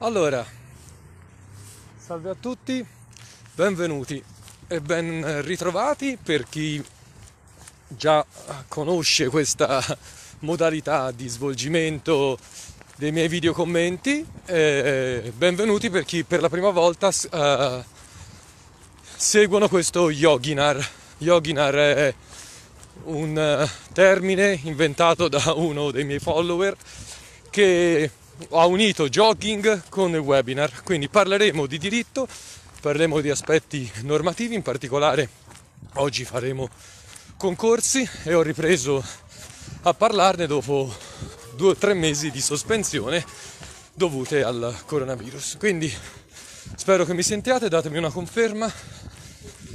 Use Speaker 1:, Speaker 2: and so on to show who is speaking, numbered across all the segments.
Speaker 1: Allora, salve a tutti, benvenuti e ben ritrovati per chi già conosce questa modalità di svolgimento dei miei video commenti e benvenuti per chi per la prima volta uh, seguono questo yoginar. Yoginar è un eh, termine inventato da uno dei miei follower che ha unito jogging con il webinar, quindi parleremo di diritto, parleremo di aspetti normativi, in particolare oggi faremo concorsi e ho ripreso a parlarne dopo due o tre mesi di sospensione dovute al coronavirus. Quindi spero che mi sentiate, datemi una conferma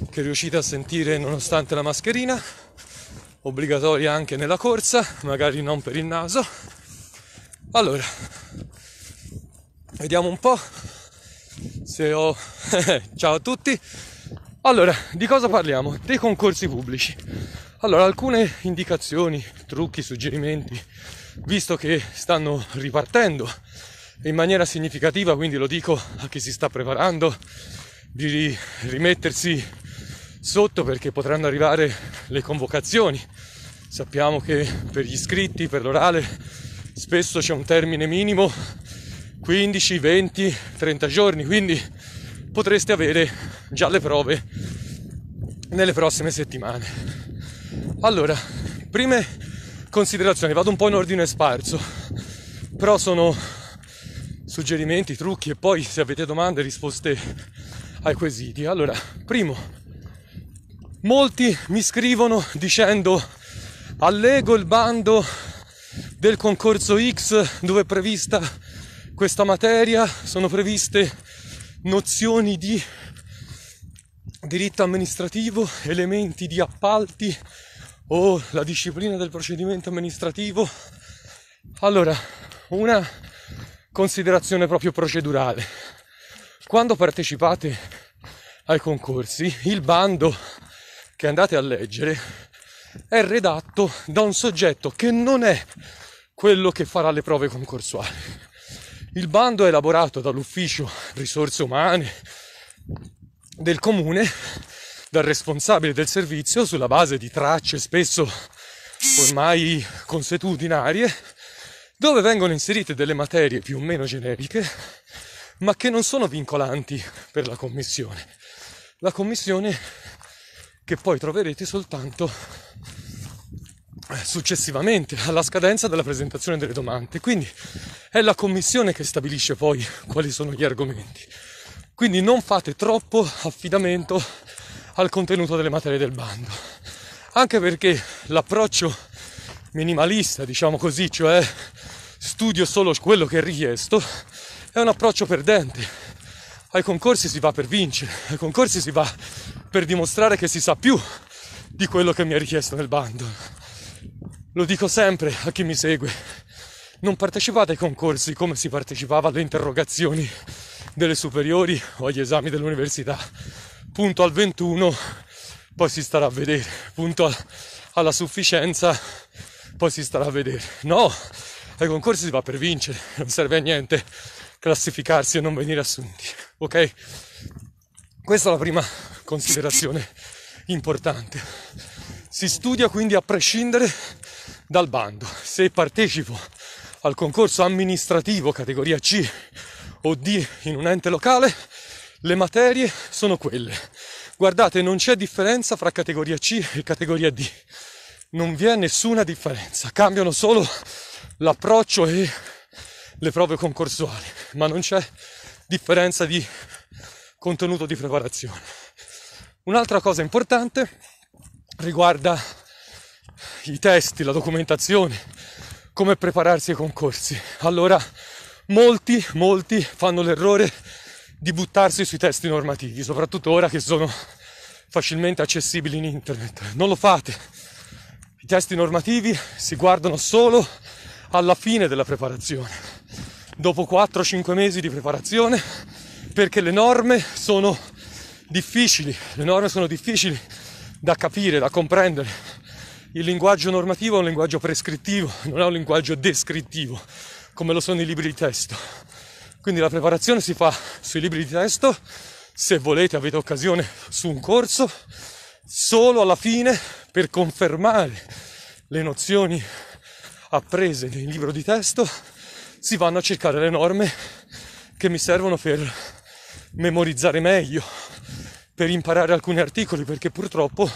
Speaker 1: che riuscite a sentire nonostante la mascherina, obbligatoria anche nella corsa, magari non per il naso. Allora, Vediamo un po' se ho... Ciao a tutti. Allora, di cosa parliamo? Dei concorsi pubblici. Allora, alcune indicazioni, trucchi, suggerimenti, visto che stanno ripartendo in maniera significativa, quindi lo dico a chi si sta preparando, di rimettersi sotto perché potranno arrivare le convocazioni. Sappiamo che per gli iscritti, per l'orale, spesso c'è un termine minimo 15, 20, 30 giorni, quindi potreste avere già le prove nelle prossime settimane. Allora, prime considerazioni, vado un po' in ordine sparso, però sono suggerimenti, trucchi e poi se avete domande risposte ai quesiti. Allora, primo, molti mi scrivono dicendo allego il bando del concorso X dove è prevista questa materia sono previste nozioni di diritto amministrativo, elementi di appalti o la disciplina del procedimento amministrativo. Allora, una considerazione proprio procedurale. Quando partecipate ai concorsi, il bando che andate a leggere è redatto da un soggetto che non è quello che farà le prove concorsuali il bando è elaborato dall'ufficio risorse umane del comune, dal responsabile del servizio, sulla base di tracce spesso ormai consuetudinarie, dove vengono inserite delle materie più o meno generiche, ma che non sono vincolanti per la commissione. La commissione che poi troverete soltanto successivamente alla scadenza della presentazione delle domande. Quindi è la commissione che stabilisce poi quali sono gli argomenti. Quindi non fate troppo affidamento al contenuto delle materie del bando, anche perché l'approccio minimalista, diciamo così, cioè studio solo quello che è richiesto, è un approccio perdente. Ai concorsi si va per vincere, ai concorsi si va per dimostrare che si sa più di quello che mi è richiesto nel bando. Lo dico sempre a chi mi segue, non partecipate ai concorsi come si partecipava alle interrogazioni delle superiori o agli esami dell'università. Punto al 21, poi si starà a vedere. Punto alla sufficienza, poi si starà a vedere. No, ai concorsi si va per vincere, non serve a niente classificarsi e non venire assunti. Ok? Questa è la prima considerazione importante. Si studia quindi a prescindere dal bando. Se partecipo al concorso amministrativo categoria C o D in un ente locale, le materie sono quelle. Guardate, non c'è differenza fra categoria C e categoria D. Non vi è nessuna differenza, cambiano solo l'approccio e le prove concorsuali, ma non c'è differenza di contenuto di preparazione. Un'altra cosa importante riguarda i testi, la documentazione, come prepararsi ai concorsi. Allora molti, molti fanno l'errore di buttarsi sui testi normativi, soprattutto ora che sono facilmente accessibili in internet. Non lo fate. I testi normativi si guardano solo alla fine della preparazione, dopo 4-5 mesi di preparazione, perché le norme sono difficili, le norme sono difficili da capire, da comprendere il linguaggio normativo è un linguaggio prescrittivo, non è un linguaggio descrittivo, come lo sono i libri di testo. Quindi la preparazione si fa sui libri di testo, se volete avete occasione su un corso, solo alla fine per confermare le nozioni apprese nel libro di testo si vanno a cercare le norme che mi servono per memorizzare meglio, per imparare alcuni articoli, perché purtroppo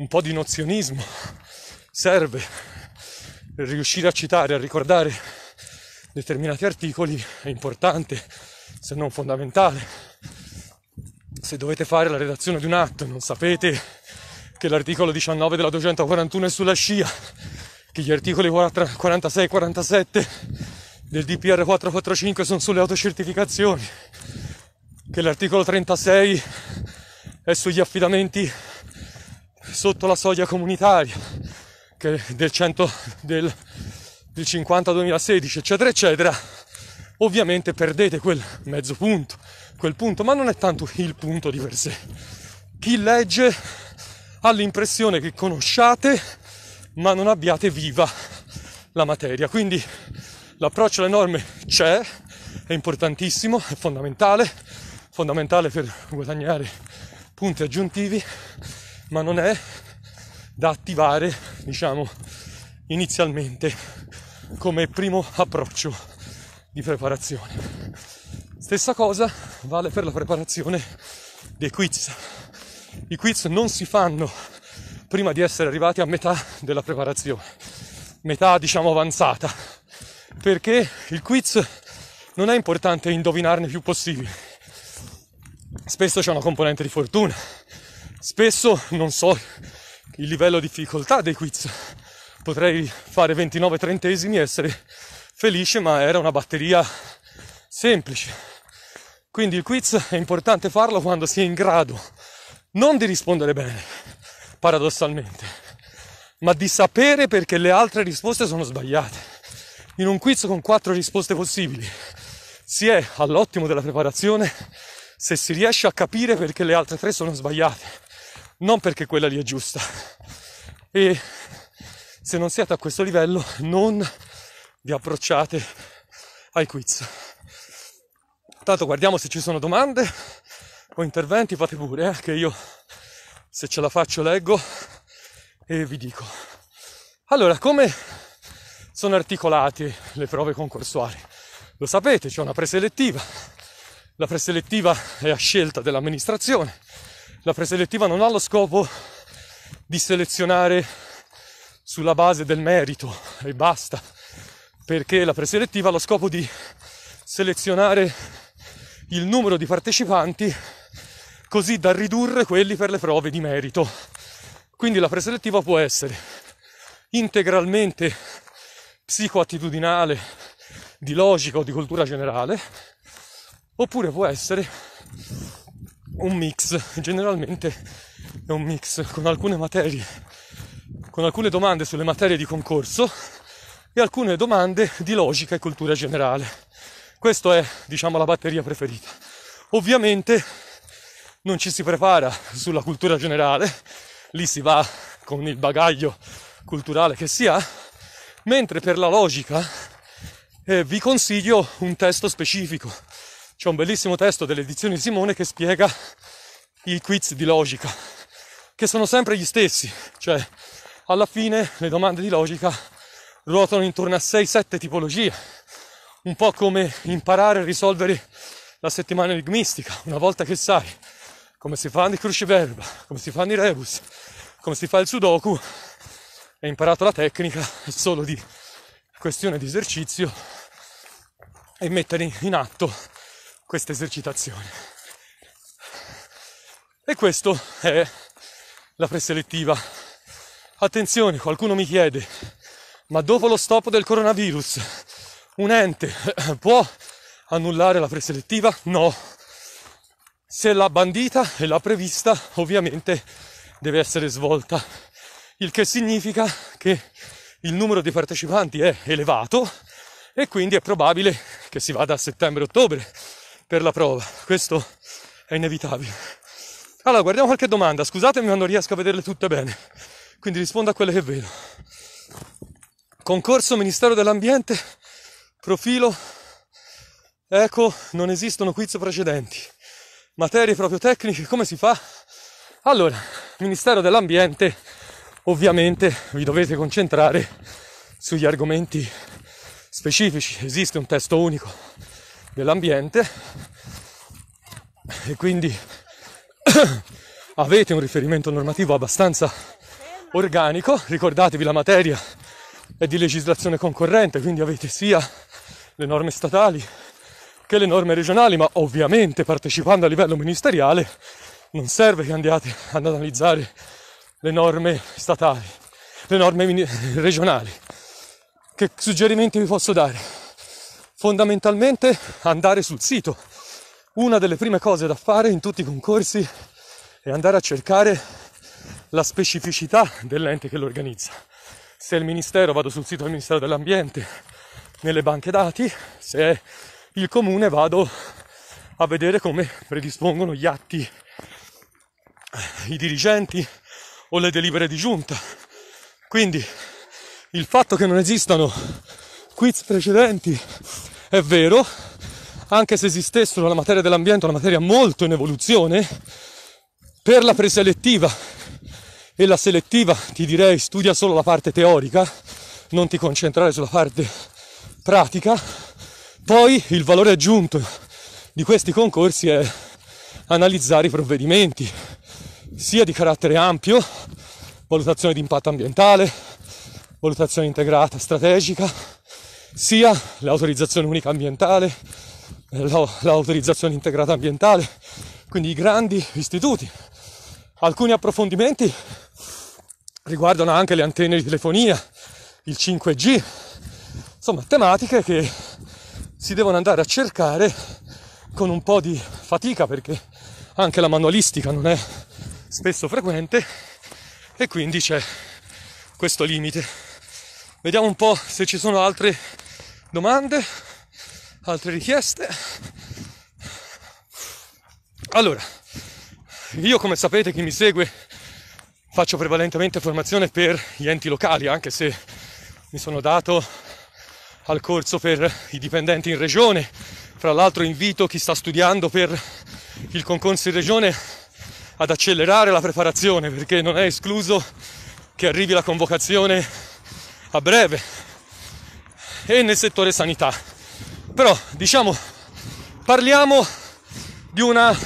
Speaker 1: un po' di nozionismo serve per riuscire a citare, a ricordare determinati articoli è importante, se non fondamentale. Se dovete fare la redazione di un atto e non sapete che l'articolo 19 della 241 è sulla scia, che gli articoli 46 e 47 del DPR 445 sono sulle autocertificazioni, che l'articolo 36 è sugli affidamenti sotto la soglia comunitaria del, 100, del, del 50 2016 eccetera eccetera ovviamente perdete quel mezzo punto quel punto ma non è tanto il punto di per sé chi legge ha l'impressione che conosciate ma non abbiate viva la materia quindi l'approccio alle norme c'è è importantissimo è fondamentale fondamentale per guadagnare punti aggiuntivi ma non è da attivare, diciamo, inizialmente come primo approccio di preparazione. Stessa cosa vale per la preparazione dei quiz. I quiz non si fanno prima di essere arrivati a metà della preparazione, metà diciamo avanzata, perché il quiz non è importante indovinarne più possibile. Spesso c'è una componente di fortuna, Spesso non so il livello di difficoltà dei quiz. Potrei fare 29 trentesimi e essere felice, ma era una batteria semplice. Quindi il quiz è importante farlo quando si è in grado non di rispondere bene, paradossalmente, ma di sapere perché le altre risposte sono sbagliate. In un quiz con quattro risposte possibili si è all'ottimo della preparazione se si riesce a capire perché le altre tre sono sbagliate non perché quella lì è giusta. E se non siete a questo livello non vi approcciate ai quiz. Tanto guardiamo se ci sono domande o interventi, fate pure, eh, che io se ce la faccio leggo e vi dico. Allora, come sono articolate le prove concorsuali? Lo sapete, c'è una preselettiva. La preselettiva è a scelta dell'amministrazione la preselettiva non ha lo scopo di selezionare sulla base del merito e basta, perché la preselettiva ha lo scopo di selezionare il numero di partecipanti così da ridurre quelli per le prove di merito. Quindi la preselettiva può essere integralmente psicoattitudinale, di logica o di cultura generale, oppure può essere un mix, generalmente è un mix con alcune materie, con alcune domande sulle materie di concorso e alcune domande di logica e cultura generale. Questa è, diciamo, la batteria preferita. Ovviamente non ci si prepara sulla cultura generale, lì si va con il bagaglio culturale che si ha, mentre per la logica eh, vi consiglio un testo specifico c'è un bellissimo testo dell'edizione edizioni Simone che spiega i quiz di logica, che sono sempre gli stessi, cioè alla fine le domande di logica ruotano intorno a 6-7 tipologie, un po' come imparare a risolvere la settimana enigmistica, una volta che sai come si fa i cruciverba, come si fa i rebus, come si fa il sudoku, hai imparato la tecnica, è solo di questione di esercizio e mettere in atto questa esercitazione. E questo è la preselettiva. Attenzione, qualcuno mi chiede, ma dopo lo stop del coronavirus un ente può annullare la preselettiva? No. Se l'ha bandita e l'ha prevista, ovviamente deve essere svolta. Il che significa che il numero di partecipanti è elevato e quindi è probabile che si vada a settembre-ottobre per la prova. Questo è inevitabile. Allora, guardiamo qualche domanda. Scusatemi ma non riesco a vederle tutte bene, quindi rispondo a quelle che vedo. Concorso Ministero dell'Ambiente, profilo, eco, non esistono quiz precedenti. Materie proprio tecniche, come si fa? Allora, Ministero dell'Ambiente, ovviamente vi dovete concentrare sugli argomenti specifici. Esiste un testo unico dell'ambiente e quindi avete un riferimento normativo abbastanza organico, ricordatevi la materia è di legislazione concorrente, quindi avete sia le norme statali che le norme regionali, ma ovviamente partecipando a livello ministeriale non serve che andiate ad analizzare le norme statali, le norme regionali. Che suggerimenti vi posso dare? fondamentalmente andare sul sito. Una delle prime cose da fare in tutti i concorsi è andare a cercare la specificità dell'ente che lo organizza. Se è il ministero vado sul sito del Ministero dell'Ambiente, nelle banche dati, se è il comune vado a vedere come predispongono gli atti i dirigenti o le delibere di giunta. Quindi il fatto che non esistano quiz precedenti è vero, anche se esistessero la materia dell'ambiente, una materia molto in evoluzione, per la preselettiva e la selettiva ti direi studia solo la parte teorica, non ti concentrare sulla parte pratica, poi il valore aggiunto di questi concorsi è analizzare i provvedimenti, sia di carattere ampio, valutazione di impatto ambientale, valutazione integrata, strategica, sia l'autorizzazione unica ambientale, l'autorizzazione integrata ambientale, quindi i grandi istituti. Alcuni approfondimenti riguardano anche le antenne di telefonia, il 5G, insomma tematiche che si devono andare a cercare con un po' di fatica perché anche la manualistica non è spesso frequente e quindi c'è questo limite. Vediamo un po' se ci sono altre domande, altre richieste. Allora, io come sapete chi mi segue faccio prevalentemente formazione per gli enti locali, anche se mi sono dato al corso per i dipendenti in regione. Fra l'altro invito chi sta studiando per il concorso in regione ad accelerare la preparazione perché non è escluso che arrivi la convocazione a breve e nel settore sanità. Però diciamo, parliamo di una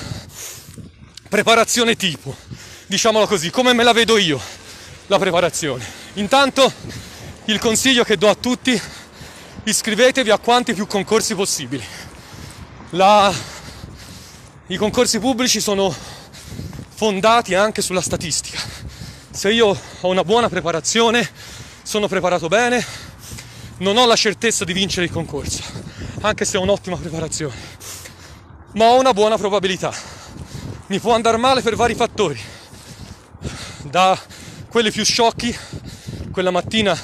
Speaker 1: preparazione tipo, diciamola così, come me la vedo io la preparazione. Intanto il consiglio che do a tutti, iscrivetevi a quanti più concorsi possibili. La... I concorsi pubblici sono fondati anche sulla statistica. Se io ho una buona preparazione, sono preparato bene, non ho la certezza di vincere il concorso, anche se ho un'ottima preparazione, ma ho una buona probabilità. Mi può andare male per vari fattori, da quelli più sciocchi, quella mattina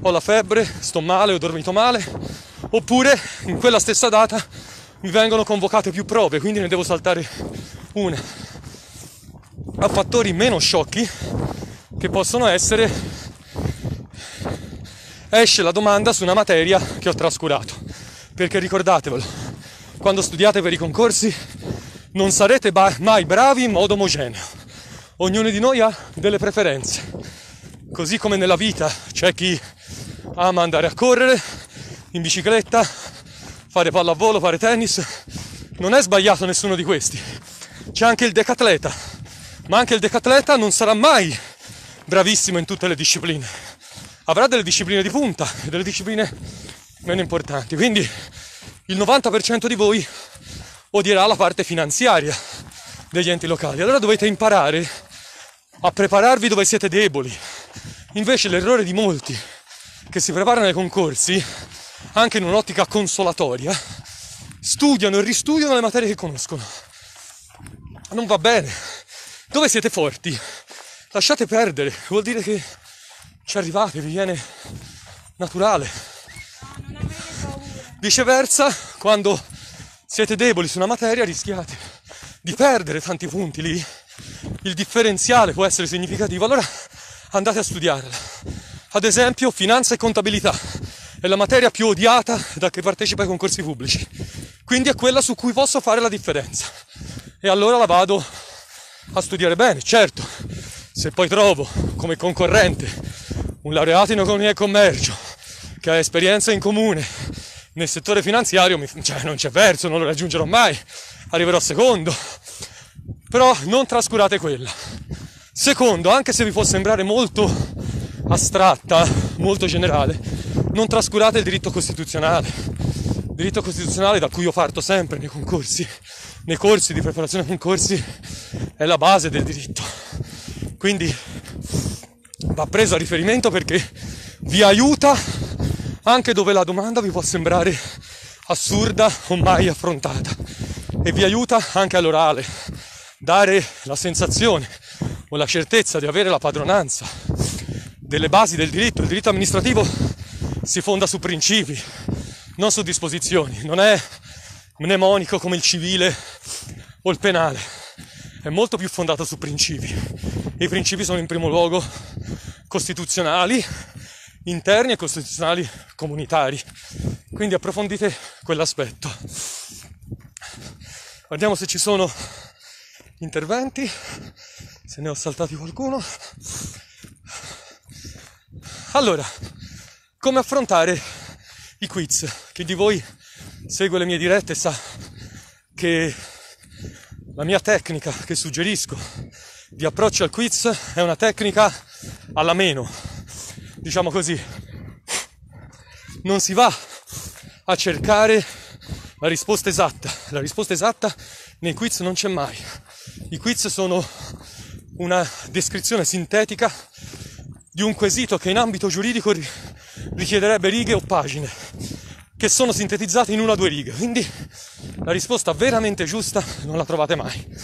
Speaker 1: ho la febbre, sto male, ho dormito male, oppure in quella stessa data mi vengono convocate più prove, quindi ne devo saltare una. A fattori meno sciocchi che possono essere esce la domanda su una materia che ho trascurato. Perché ricordatevelo, quando studiate per i concorsi non sarete ba- mai bravi in modo omogeneo. Ognuno di noi ha delle preferenze. Così come nella vita c'è chi ama andare a correre, in bicicletta, fare pallavolo, fare tennis. Non è sbagliato nessuno di questi. C'è anche il decatleta, ma anche il decatleta non sarà mai bravissimo in tutte le discipline avrà delle discipline di punta, delle discipline meno importanti. Quindi il 90% di voi odierà la parte finanziaria degli enti locali. Allora dovete imparare a prepararvi dove siete deboli. Invece l'errore di molti che si preparano ai concorsi, anche in un'ottica consolatoria, studiano e ristudiano le materie che conoscono. Non va bene. Dove siete forti? Lasciate perdere, vuol dire che ci arrivate, vi viene naturale. Viceversa, quando siete deboli su una materia rischiate di perdere tanti punti lì, il differenziale può essere significativo, allora andate a studiarla. Ad esempio, finanza e contabilità è la materia più odiata da chi partecipa ai concorsi pubblici, quindi è quella su cui posso fare la differenza. E allora la vado a studiare bene, certo, se poi trovo come concorrente un laureato in economia e commercio che ha esperienza in comune nel settore finanziario, mi, cioè, non c'è verso, non lo raggiungerò mai, arriverò secondo. Però non trascurate quella. Secondo, anche se vi può sembrare molto astratta, molto generale, non trascurate il diritto costituzionale. Il diritto costituzionale da cui io parto sempre nei concorsi, nei corsi di preparazione ai concorsi, è la base del diritto. Quindi va preso a riferimento perché vi aiuta anche dove la domanda vi può sembrare assurda o mai affrontata e vi aiuta anche all'orale. Dare la sensazione o la certezza di avere la padronanza delle basi del diritto, il diritto amministrativo si fonda su principi, non su disposizioni, non è mnemonico come il civile o il penale, è molto più fondato su principi. I principi sono in primo luogo costituzionali interni e costituzionali comunitari. Quindi approfondite quell'aspetto. Guardiamo se ci sono interventi, se ne ho saltati qualcuno. Allora, come affrontare i quiz? Chi di voi segue le mie dirette sa che la mia tecnica che suggerisco di approccio al quiz è una tecnica alla meno, diciamo così. Non si va a cercare la risposta esatta, la risposta esatta nei quiz non c'è mai. I quiz sono una descrizione sintetica di un quesito che in ambito giuridico richiederebbe righe o pagine, che sono sintetizzate in una o due righe. Quindi la risposta veramente giusta non la trovate mai.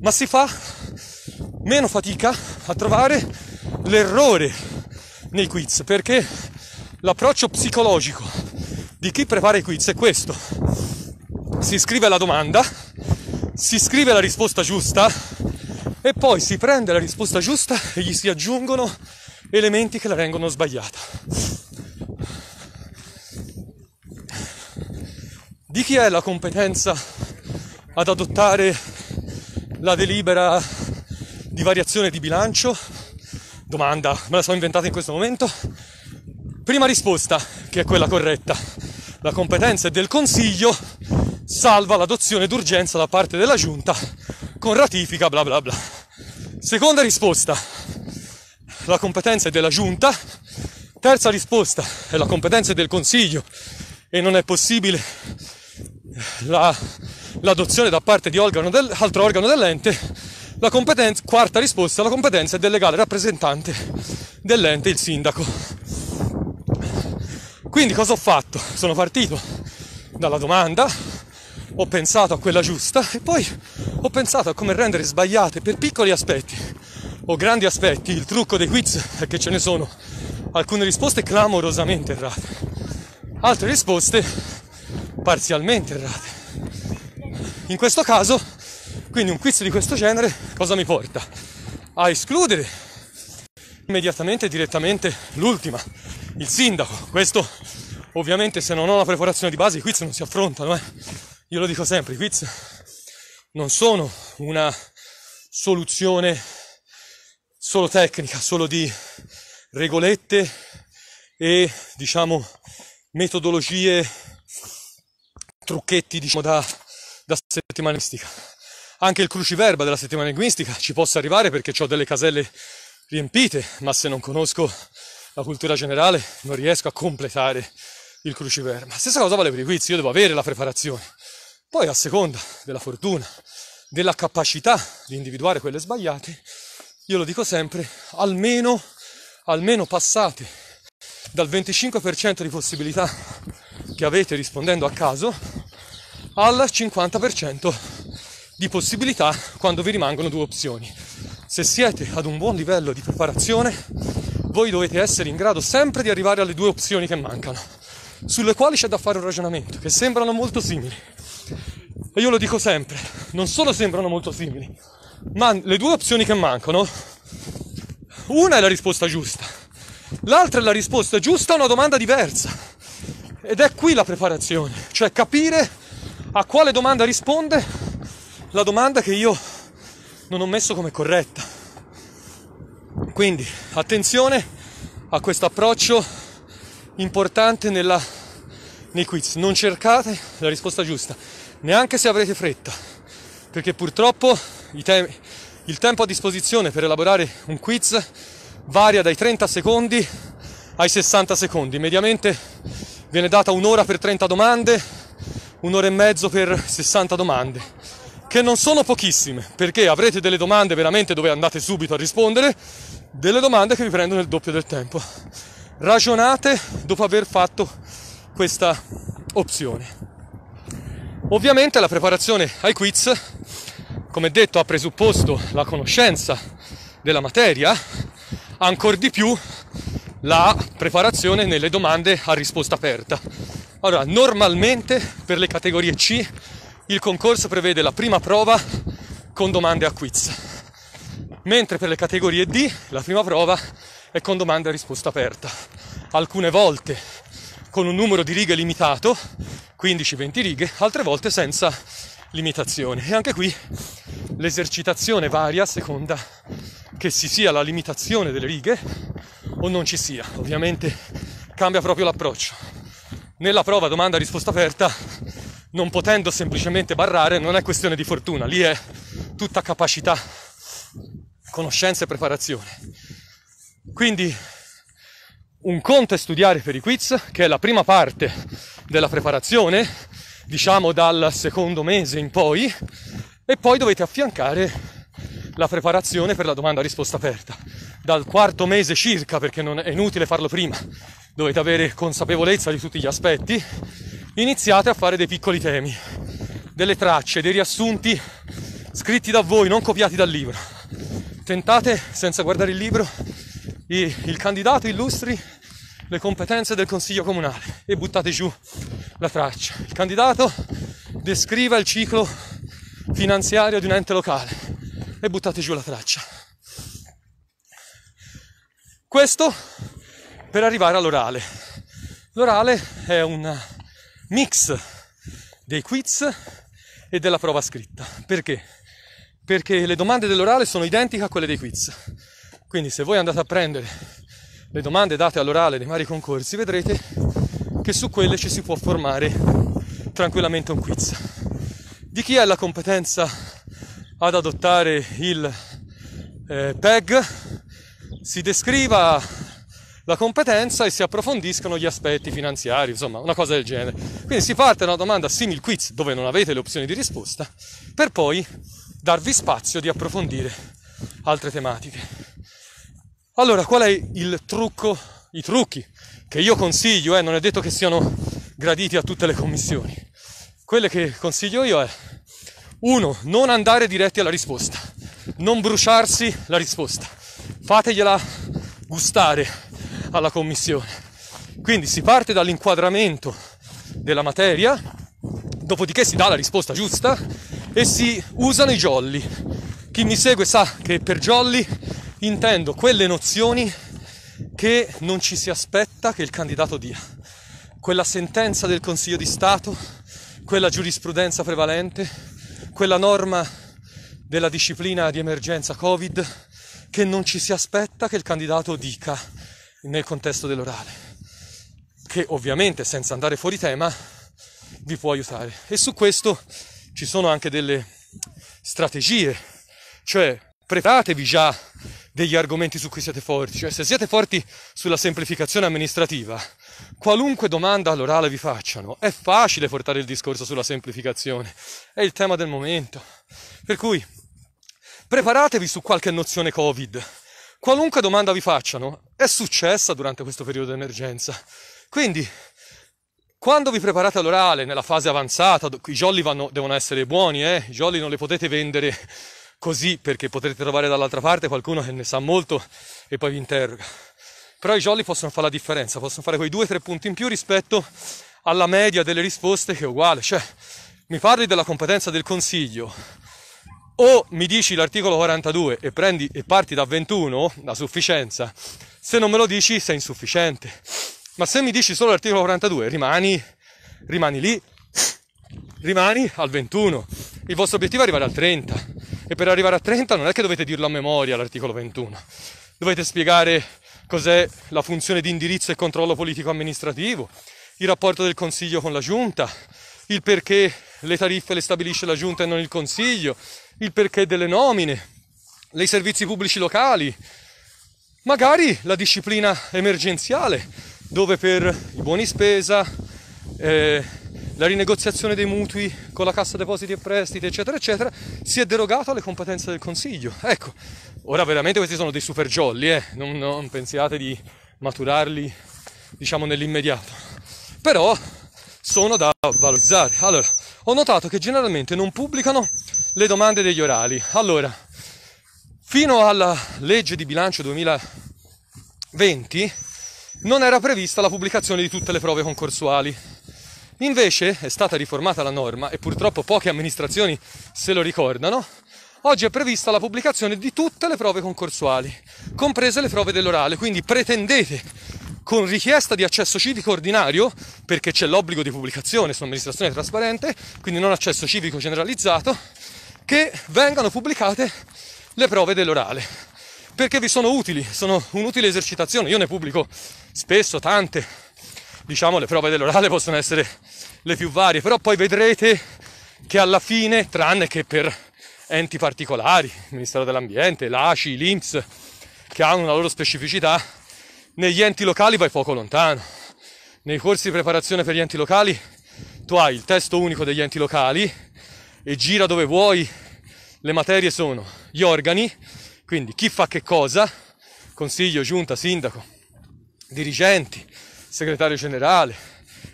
Speaker 1: Ma si fa meno fatica a trovare l'errore nei quiz, perché l'approccio psicologico di chi prepara i quiz è questo. Si scrive la domanda, si scrive la risposta giusta e poi si prende la risposta giusta e gli si aggiungono elementi che la rendono sbagliata. Di chi è la competenza ad adottare la delibera di variazione di bilancio? domanda, me la sono inventata in questo momento. Prima risposta, che è quella corretta, la competenza del Consiglio salva l'adozione d'urgenza da parte della Giunta con ratifica bla bla bla. Seconda risposta, la competenza è della Giunta. Terza risposta, è la competenza del Consiglio e non è possibile la, l'adozione da parte di organo del, altro organo dell'ente la competenza, quarta risposta, la competenza è del legale rappresentante dell'ente, il sindaco. Quindi cosa ho fatto? Sono partito dalla domanda, ho pensato a quella giusta e poi ho pensato a come rendere sbagliate per piccoli aspetti o grandi aspetti. Il trucco dei quiz è che ce ne sono alcune risposte clamorosamente errate, altre risposte parzialmente errate. In questo caso quindi un quiz di questo genere cosa mi porta? A escludere immediatamente e direttamente l'ultima, il sindaco. Questo ovviamente se non ho la preparazione di base i quiz non si affrontano, eh. Io lo dico sempre, i quiz non sono una soluzione solo tecnica, solo di regolette e diciamo metodologie, trucchetti diciamo da, da settimanistica anche il cruciverba della settimana linguistica ci possa arrivare perché ho delle caselle riempite, ma se non conosco la cultura generale non riesco a completare il cruciverba. Stessa cosa vale per i quiz, io devo avere la preparazione. Poi a seconda della fortuna, della capacità di individuare quelle sbagliate, io lo dico sempre, almeno, almeno passate dal 25% di possibilità che avete rispondendo a caso al 50% di possibilità quando vi rimangono due opzioni. Se siete ad un buon livello di preparazione, voi dovete essere in grado sempre di arrivare alle due opzioni che mancano, sulle quali c'è da fare un ragionamento, che sembrano molto simili. E io lo dico sempre, non solo sembrano molto simili, ma le due opzioni che mancano, una è la risposta giusta, l'altra è la risposta giusta a una domanda diversa. Ed è qui la preparazione, cioè capire a quale domanda risponde la domanda che io non ho messo come corretta. Quindi attenzione a questo approccio importante nella, nei quiz. Non cercate la risposta giusta, neanche se avrete fretta, perché purtroppo temi, il tempo a disposizione per elaborare un quiz varia dai 30 secondi ai 60 secondi. Mediamente viene data un'ora per 30 domande, un'ora e mezzo per 60 domande che non sono pochissime, perché avrete delle domande veramente dove andate subito a rispondere, delle domande che vi prendono il doppio del tempo. Ragionate dopo aver fatto questa opzione. Ovviamente la preparazione ai quiz, come detto, ha presupposto la conoscenza della materia, ancor di più la preparazione nelle domande a risposta aperta. Allora, normalmente per le categorie C il concorso prevede la prima prova con domande a quiz, mentre per le categorie D la prima prova è con domande a risposta aperta. Alcune volte con un numero di righe limitato, 15-20 righe, altre volte senza limitazione. E anche qui l'esercitazione varia a seconda che si sia la limitazione delle righe o non ci sia. Ovviamente cambia proprio l'approccio. Nella prova domanda-risposta aperta non potendo semplicemente barrare non è questione di fortuna, lì è tutta capacità, conoscenza e preparazione. Quindi un conto è studiare per i quiz, che è la prima parte della preparazione, diciamo dal secondo mese in poi, e poi dovete affiancare la preparazione per la domanda risposta aperta. Dal quarto mese circa, perché non è inutile farlo prima, dovete avere consapevolezza di tutti gli aspetti iniziate a fare dei piccoli temi, delle tracce, dei riassunti scritti da voi, non copiati dal libro. Tentate, senza guardare il libro, il candidato illustri le competenze del consiglio comunale e buttate giù la traccia. Il candidato descriva il ciclo finanziario di un ente locale e buttate giù la traccia. Questo per arrivare all'orale. L'orale è un, mix dei quiz e della prova scritta. Perché? Perché le domande dell'orale sono identiche a quelle dei quiz. Quindi se voi andate a prendere le domande date all'orale dei vari concorsi, vedrete che su quelle ci si può formare tranquillamente un quiz. Di chi è la competenza ad adottare il eh, PEG? Si descriva la competenza e si approfondiscono gli aspetti finanziari, insomma, una cosa del genere. Quindi si parte da una domanda simil quiz dove non avete le opzioni di risposta per poi darvi spazio di approfondire altre tematiche. Allora, qual è il trucco, i trucchi che io consiglio, eh, non è detto che siano graditi a tutte le commissioni. Quelle che consiglio io è 1. Non andare diretti alla risposta, non bruciarsi la risposta, fategliela gustare, alla commissione. Quindi si parte dall'inquadramento della materia, dopodiché si dà la risposta giusta e si usano i jolly. Chi mi segue sa che per jolly intendo quelle nozioni che non ci si aspetta che il candidato dia. Quella sentenza del Consiglio di Stato, quella giurisprudenza prevalente, quella norma della disciplina di emergenza Covid che non ci si aspetta che il candidato dica nel contesto dell'orale, che ovviamente senza andare fuori tema vi può aiutare. E su questo ci sono anche delle strategie, cioè preparatevi già degli argomenti su cui siete forti, cioè se siete forti sulla semplificazione amministrativa, qualunque domanda all'orale vi facciano, è facile portare il discorso sulla semplificazione, è il tema del momento. Per cui preparatevi su qualche nozione Covid, qualunque domanda vi facciano è successa durante questo periodo di emergenza. Quindi, quando vi preparate all'orale, nella fase avanzata, i jolly vanno, devono essere buoni, eh? i jolly non li potete vendere così perché potrete trovare dall'altra parte qualcuno che ne sa molto e poi vi interroga. Però i jolly possono fare la differenza, possono fare quei 2-3 punti in più rispetto alla media delle risposte che è uguale. Cioè, mi parli della competenza del consiglio, o mi dici l'articolo 42 e, prendi, e parti da 21, la sufficienza, se non me lo dici sei insufficiente. Ma se mi dici solo l'articolo 42, rimani, rimani lì, rimani al 21. Il vostro obiettivo è arrivare al 30 e per arrivare a 30 non è che dovete dirlo a memoria l'articolo 21. Dovete spiegare cos'è la funzione di indirizzo e controllo politico-amministrativo, il rapporto del Consiglio con la Giunta, il perché le tariffe le stabilisce la Giunta e non il Consiglio, il perché delle nomine, dei servizi pubblici locali, magari la disciplina emergenziale, dove per i buoni spesa, eh, la rinegoziazione dei mutui con la Cassa Depositi e Prestiti, eccetera, eccetera, si è derogato alle competenze del Consiglio. Ecco, ora veramente questi sono dei super jolly, eh? non, non pensiate di maturarli, diciamo, nell'immediato. Però sono da valorizzare. Allora, ho notato che generalmente non pubblicano le domande degli orali. Allora, fino alla legge di bilancio 2020 non era prevista la pubblicazione di tutte le prove concorsuali. Invece è stata riformata la norma e purtroppo poche amministrazioni se lo ricordano. Oggi è prevista la pubblicazione di tutte le prove concorsuali, comprese le prove dell'orale, quindi pretendete con richiesta di accesso civico ordinario, perché c'è l'obbligo di pubblicazione, sono amministrazione trasparente, quindi non accesso civico generalizzato, che vengano pubblicate le prove dell'orale, perché vi sono utili, sono un'utile esercitazione. Io ne pubblico spesso tante, diciamo le prove dell'orale possono essere le più varie, però poi vedrete che alla fine, tranne che per enti particolari, il Ministero dell'Ambiente, l'ACI, l'INPS, che hanno una loro specificità, negli enti locali vai poco lontano. Nei corsi di preparazione per gli enti locali tu hai il testo unico degli enti locali, e gira dove vuoi. Le materie sono gli organi, quindi chi fa che cosa, consiglio, giunta, sindaco, dirigenti, segretario generale,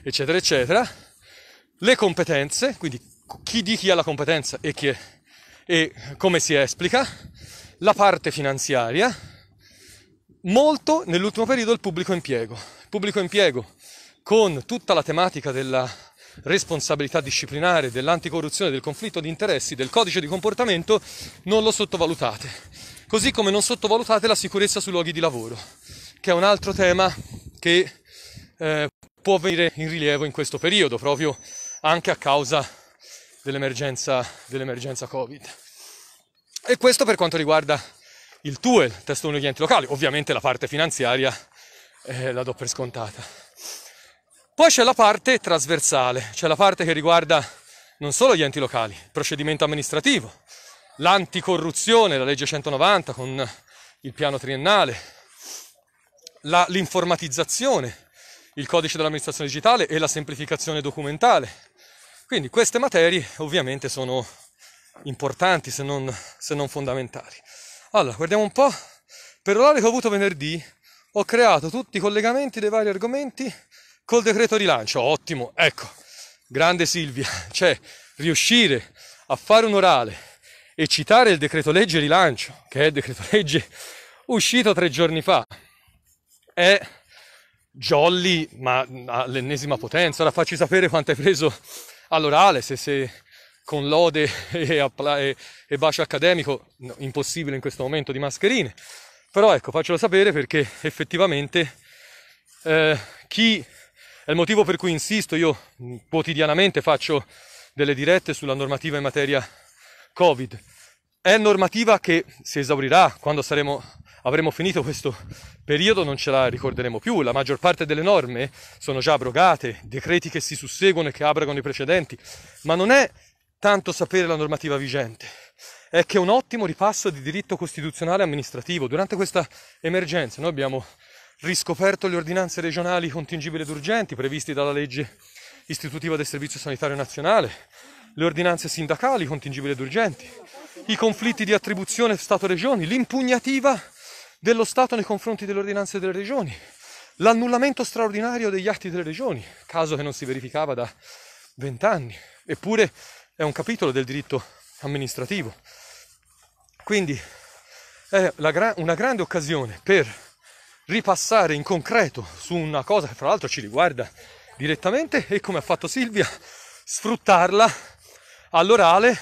Speaker 1: eccetera, eccetera. Le competenze, quindi chi di chi ha la competenza e, è, e come si esplica. La parte finanziaria, molto nell'ultimo periodo il pubblico impiego. Il pubblico impiego con tutta la tematica della responsabilità disciplinare, dell'anticorruzione, del conflitto di interessi, del codice di comportamento, non lo sottovalutate. Così come non sottovalutate la sicurezza sui luoghi di lavoro, che è un altro tema che eh, può venire in rilievo in questo periodo, proprio anche a causa dell'emergenza, dell'emergenza Covid. E questo per quanto riguarda il TUEL, testo unico di enti locali, ovviamente la parte finanziaria eh, la do per scontata. Poi c'è la parte trasversale, c'è la parte che riguarda non solo gli enti locali, il procedimento amministrativo, l'anticorruzione, la legge 190 con il piano triennale, la, l'informatizzazione, il codice dell'amministrazione digitale e la semplificazione documentale. Quindi queste materie ovviamente sono importanti se non, se non fondamentali. Allora, guardiamo un po'. Per l'ora che ho avuto venerdì ho creato tutti i collegamenti dei vari argomenti col decreto rilancio, ottimo, ecco, grande Silvia, cioè riuscire a fare un orale e citare il decreto legge rilancio, che è il decreto legge uscito tre giorni fa, è jolly ma all'ennesima potenza, ora facci sapere quanto hai preso all'orale, se, se con lode e, appla- e, e bacio accademico, no, impossibile in questo momento di mascherine, però ecco, faccelo sapere perché effettivamente eh, chi è il motivo per cui insisto, io quotidianamente faccio delle dirette sulla normativa in materia Covid. È normativa che si esaurirà quando saremo, avremo finito questo periodo, non ce la ricorderemo più. La maggior parte delle norme sono già abrogate, decreti che si susseguono e che abrogano i precedenti, ma non è tanto sapere la normativa vigente, è che è un ottimo ripasso di diritto costituzionale e amministrativo. Durante questa emergenza noi abbiamo riscoperto le ordinanze regionali contingibili ed urgenti previsti dalla legge istitutiva del Servizio Sanitario Nazionale, le ordinanze sindacali contingibili ed urgenti, i conflitti di attribuzione Stato-Regioni, l'impugnativa dello Stato nei confronti delle ordinanze delle Regioni, l'annullamento straordinario degli atti delle Regioni, caso che non si verificava da vent'anni, eppure è un capitolo del diritto amministrativo. Quindi è gra- una grande occasione per ripassare in concreto su una cosa che fra l'altro ci riguarda direttamente e come ha fatto Silvia, sfruttarla all'orale,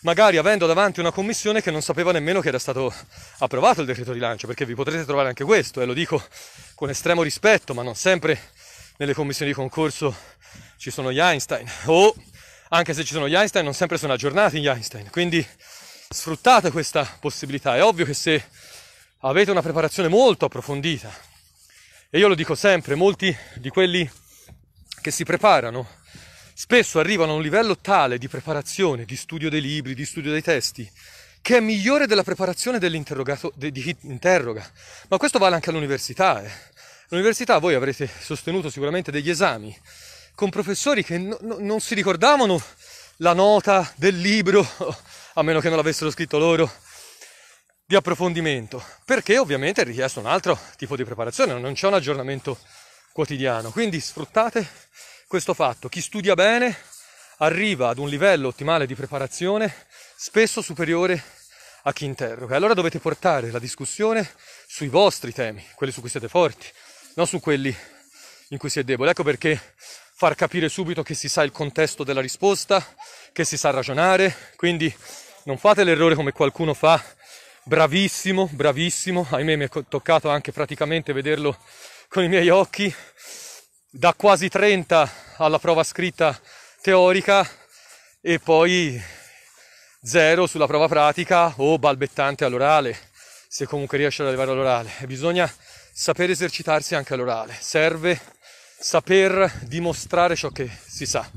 Speaker 1: magari avendo davanti una commissione che non sapeva nemmeno che era stato approvato il decreto di lancio, perché vi potrete trovare anche questo, e eh, lo dico con estremo rispetto, ma non sempre nelle commissioni di concorso ci sono gli Einstein, o anche se ci sono gli Einstein non sempre sono aggiornati gli Einstein, quindi sfruttate questa possibilità, è ovvio che se avete una preparazione molto approfondita. E io lo dico sempre, molti di quelli che si preparano spesso arrivano a un livello tale di preparazione, di studio dei libri, di studio dei testi, che è migliore della preparazione dell'interrogato, de, di chi interroga. Ma questo vale anche all'università. Eh. All'università voi avrete sostenuto sicuramente degli esami con professori che no, no, non si ricordavano la nota del libro, a meno che non l'avessero scritto loro, di approfondimento, perché ovviamente è richiesto un altro tipo di preparazione, non c'è un aggiornamento quotidiano. Quindi sfruttate questo fatto. Chi studia bene arriva ad un livello ottimale di preparazione spesso superiore a chi interroga. Allora dovete portare la discussione sui vostri temi, quelli su cui siete forti, non su quelli in cui si è deboli. Ecco perché far capire subito che si sa il contesto della risposta, che si sa ragionare, quindi non fate l'errore come qualcuno fa bravissimo, bravissimo, ahimè mi è toccato anche praticamente vederlo con i miei occhi, da quasi 30 alla prova scritta teorica e poi zero sulla prova pratica o balbettante all'orale, se comunque riesce ad arrivare all'orale. Bisogna sapere esercitarsi anche all'orale, serve saper dimostrare ciò che si sa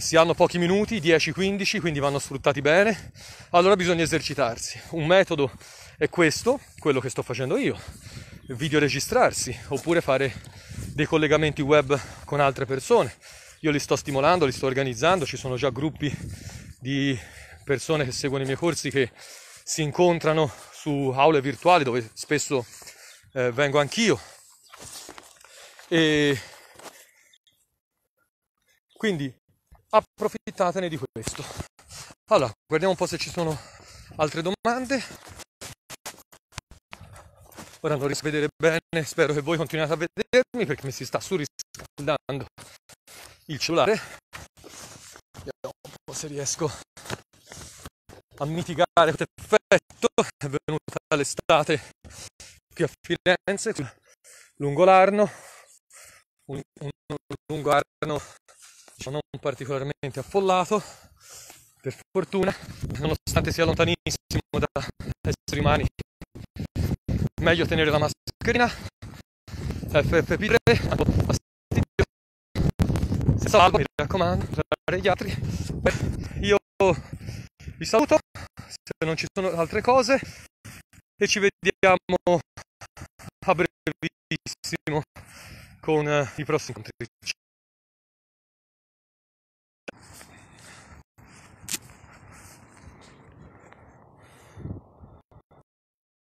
Speaker 1: si hanno pochi minuti, 10-15, quindi vanno sfruttati bene, allora bisogna esercitarsi. Un metodo è questo, quello che sto facendo io, videoregistrarsi oppure fare dei collegamenti web con altre persone. Io li sto stimolando, li sto organizzando, ci sono già gruppi di persone che seguono i miei corsi che si incontrano su aule virtuali dove spesso eh, vengo anch'io. E quindi approfittatene di questo. Allora, guardiamo un po' se ci sono altre domande. Ora non riesco a vedere bene, spero che voi continuate a vedermi perché mi si sta surriscaldando il cellulare. Vediamo un po' se riesco a mitigare questo effetto. È venuta l'estate qui a Firenze, lungo l'Arno, un, un lungo Arno ma non particolarmente affollato, per fortuna, nonostante sia lontanissimo da esseri umani, meglio tenere la mascherina, FFP3, se l'alba, mi raccomando, usare gli altri. Io vi saluto, se non ci sono altre cose, e ci vediamo a brevissimo con i prossimi incontri.